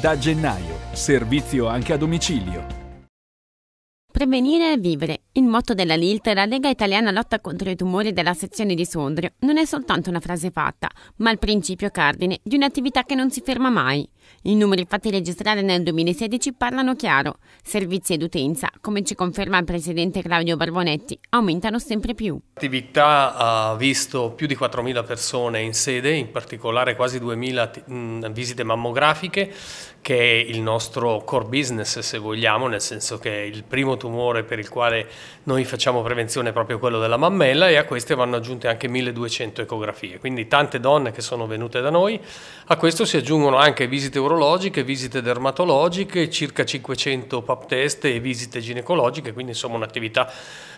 Da gennaio, servizio anche a domicilio. Prevenire e vivere il motto della LILT, la Lega Italiana Lotta contro i Tumori della sezione di Sondrio, non è soltanto una frase fatta, ma il principio cardine di un'attività che non si ferma mai. I numeri fatti registrare nel 2016 parlano chiaro. Servizi ed utenza, come ci conferma il presidente Claudio Barbonetti, aumentano sempre più. L'attività ha visto più di 4.000 persone in sede, in particolare quasi 2.000 visite mammografiche, che è il nostro core business se vogliamo, nel senso che è il primo tumore per il quale noi facciamo prevenzione proprio quello della mammella e a queste vanno aggiunte anche 1200 ecografie, quindi tante donne che sono venute da noi. A questo si aggiungono anche visite urologiche, visite dermatologiche, circa 500 pap test e visite ginecologiche, quindi insomma un'attività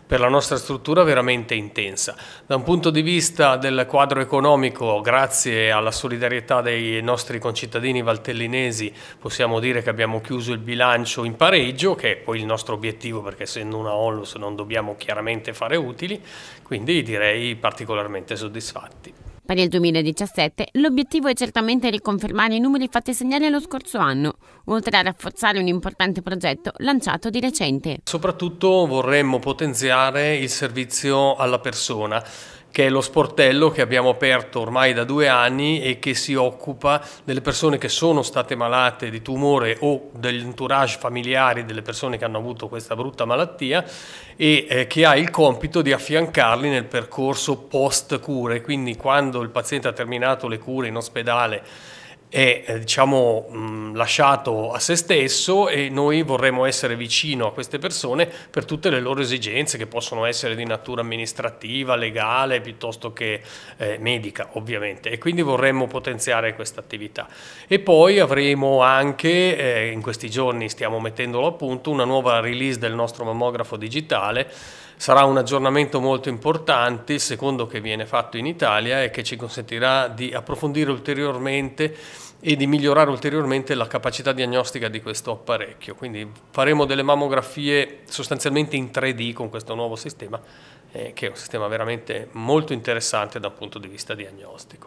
per la nostra struttura veramente intensa. Da un punto di vista del quadro economico, grazie alla solidarietà dei nostri concittadini valtellinesi, possiamo dire che abbiamo chiuso il bilancio in pareggio, che è poi il nostro obiettivo perché essendo una onlus non dobbiamo chiaramente fare utili, quindi direi particolarmente soddisfatti. Per il 2017 l'obiettivo è certamente riconfermare i numeri fatti segnare lo scorso anno, oltre a rafforzare un importante progetto lanciato di recente. Soprattutto vorremmo potenziare il servizio alla persona che è lo sportello che abbiamo aperto ormai da due anni e che si occupa delle persone che sono state malate di tumore o dell'entourage familiari delle persone che hanno avuto questa brutta malattia e eh, che ha il compito di affiancarli nel percorso post cure, quindi quando il paziente ha terminato le cure in ospedale è eh, diciamo, mh, lasciato a se stesso e noi vorremmo essere vicino a queste persone per tutte le loro esigenze che possono essere di natura amministrativa, legale piuttosto che eh, medica ovviamente e quindi vorremmo potenziare questa attività e poi avremo anche eh, in questi giorni stiamo mettendolo a punto una nuova release del nostro mammografo digitale sarà un aggiornamento molto importante, il secondo che viene fatto in Italia e che ci consentirà di approfondire ulteriormente e di migliorare ulteriormente la capacità diagnostica di questo apparecchio. Quindi faremo delle mammografie sostanzialmente in 3D con questo nuovo sistema, eh, che è un sistema veramente molto interessante dal punto di vista diagnostico.